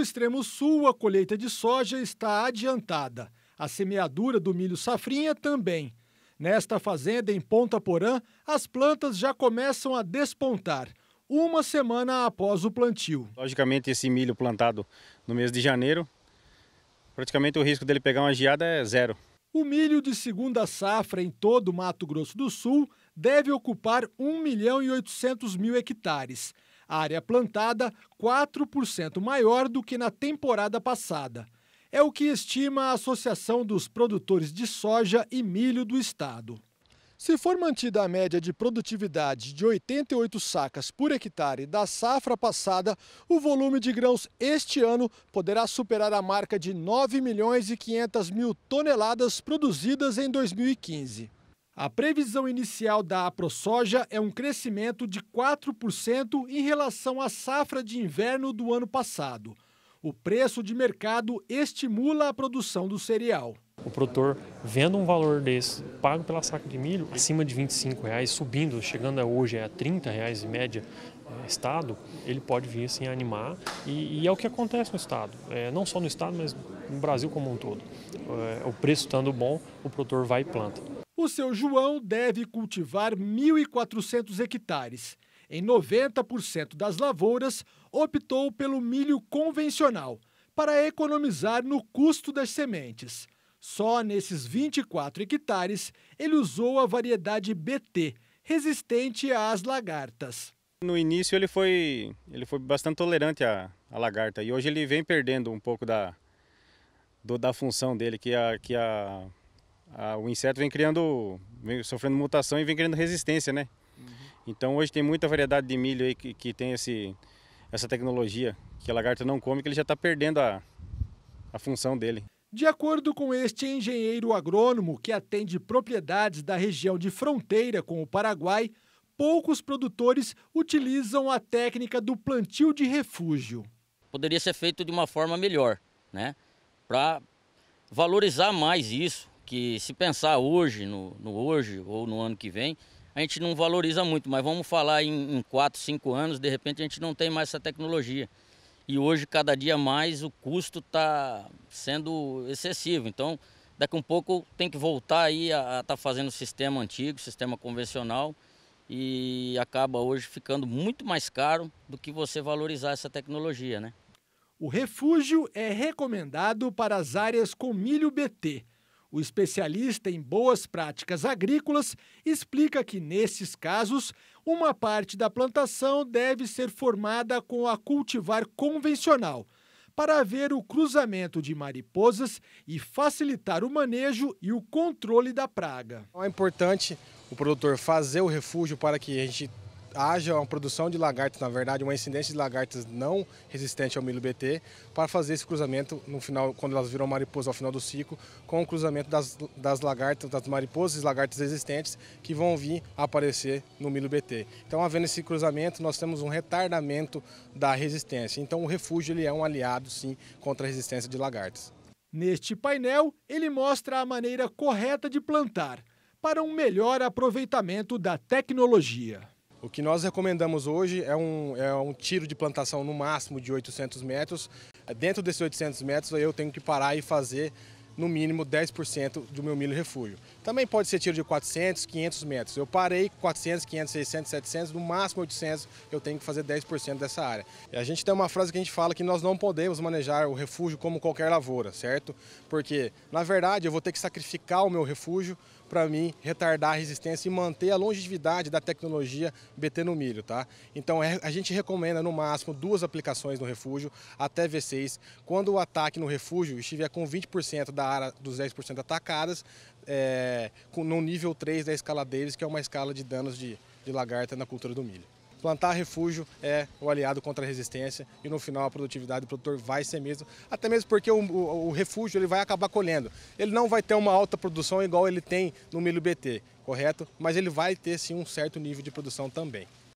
No extremo sul, a colheita de soja está adiantada. A semeadura do milho safrinha também. Nesta fazenda em Ponta Porã, as plantas já começam a despontar, uma semana após o plantio. Logicamente, esse milho plantado no mês de janeiro, praticamente o risco dele pegar uma geada é zero. O milho de segunda safra em todo o Mato Grosso do Sul deve ocupar 1 milhão e 800 mil hectares. A área plantada, 4% maior do que na temporada passada. É o que estima a Associação dos Produtores de Soja e Milho do Estado. Se for mantida a média de produtividade de 88 sacas por hectare da safra passada, o volume de grãos este ano poderá superar a marca de 9 milhões e 500 mil toneladas produzidas em 2015. A previsão inicial da AproSoja é um crescimento de 4% em relação à safra de inverno do ano passado. O preço de mercado estimula a produção do cereal. O produtor vendo um valor desse pago pela saca de milho acima de R$ 25, reais, subindo, chegando hoje a R$ 30 reais em média é, estado, ele pode vir assim a animar e, e, é o que acontece no estado, é, não só no estado, mas no Brasil como um todo. É, o preço estando bom, o produtor vai e planta o seu João deve cultivar 1.400 hectares. Em 90% das lavouras, optou pelo milho convencional para economizar no custo das sementes. Só nesses 24 hectares, ele usou a variedade BT, resistente às lagartas. No início ele foi, ele foi bastante tolerante à, à lagarta e hoje ele vem perdendo um pouco da, do, da função dele, que a, que a a, ah, o inseto vem criando, vem sofrendo mutação e vem criando resistência, né? Uhum. Então hoje tem muita variedade de milho aí que, que tem esse, essa tecnologia que a lagarta não come, que ele já está perdendo a, a função dele. De acordo com este engenheiro agrônomo que atende propriedades da região de fronteira com o Paraguai, poucos produtores utilizam a técnica do plantio de refúgio. Poderia ser feito de uma forma melhor, né? Para valorizar mais isso, que se pensar hoje, no, no, hoje ou no ano que vem, a gente não valoriza muito, mas vamos falar em, em 4, 5 anos, de repente a gente não tem mais essa tecnologia. E hoje, cada dia mais, o custo está sendo excessivo. Então, daqui um pouco tem que voltar aí a estar tá fazendo o sistema antigo, sistema convencional, e acaba hoje ficando muito mais caro do que você valorizar essa tecnologia, né? O refúgio é recomendado para as áreas com milho BT. O especialista em boas práticas agrícolas explica que, nesses casos, uma parte da plantação deve ser formada com a cultivar convencional, para haver o cruzamento de mariposas e facilitar o manejo e o controle da praga. Então, é importante o produtor fazer o refúgio para que a gente haja uma produção de lagartos, na verdade, uma incidência de lagartas não resistente ao milho BT, para fazer esse cruzamento no final, quando elas viram mariposa ao final do ciclo, com o cruzamento das, das lagartas, das mariposas e lagartas existentes que vão vir aparecer no milho BT. Então, havendo esse cruzamento, nós temos um retardamento da resistência. Então, o refúgio ele é um aliado, sim, contra a resistência de lagartas. Neste painel, ele mostra a maneira correta de plantar para um melhor aproveitamento da tecnologia. O que nós recomendamos hoje é um, é um tiro de plantação no máximo de 800 metros. Dentro desses 800 metros eu tenho que parar e fazer no mínimo 10% do meu milho refúgio. Também pode ser tiro de 400, 500 metros. Eu parei 400, 500, 600, 700, no máximo 800 eu tenho que fazer 10% dessa área. E a gente tem uma frase que a gente fala que nós não podemos manejar o refúgio como qualquer lavoura, certo? Porque, na verdade, eu vou ter que sacrificar o meu refúgio para mim retardar a resistência e manter a longevidade da tecnologia BT no milho. Tá? Então é, a gente recomenda no máximo duas aplicações no refúgio até V6. Quando o ataque no refúgio estiver com 20% da área dos 10% atacadas, é, no nível 3 da escala deles, que é uma escala de danos de, de lagarta na cultura do milho plantar refúgio é o aliado contra a resistência e no final a produtividade do produtor vai ser mesmo, até mesmo porque o, o, o refúgio ele vai acabar colhendo. Ele não vai ter uma alta produção igual ele tem no milho BT, correto? Mas ele vai ter sim um certo nível de produção também.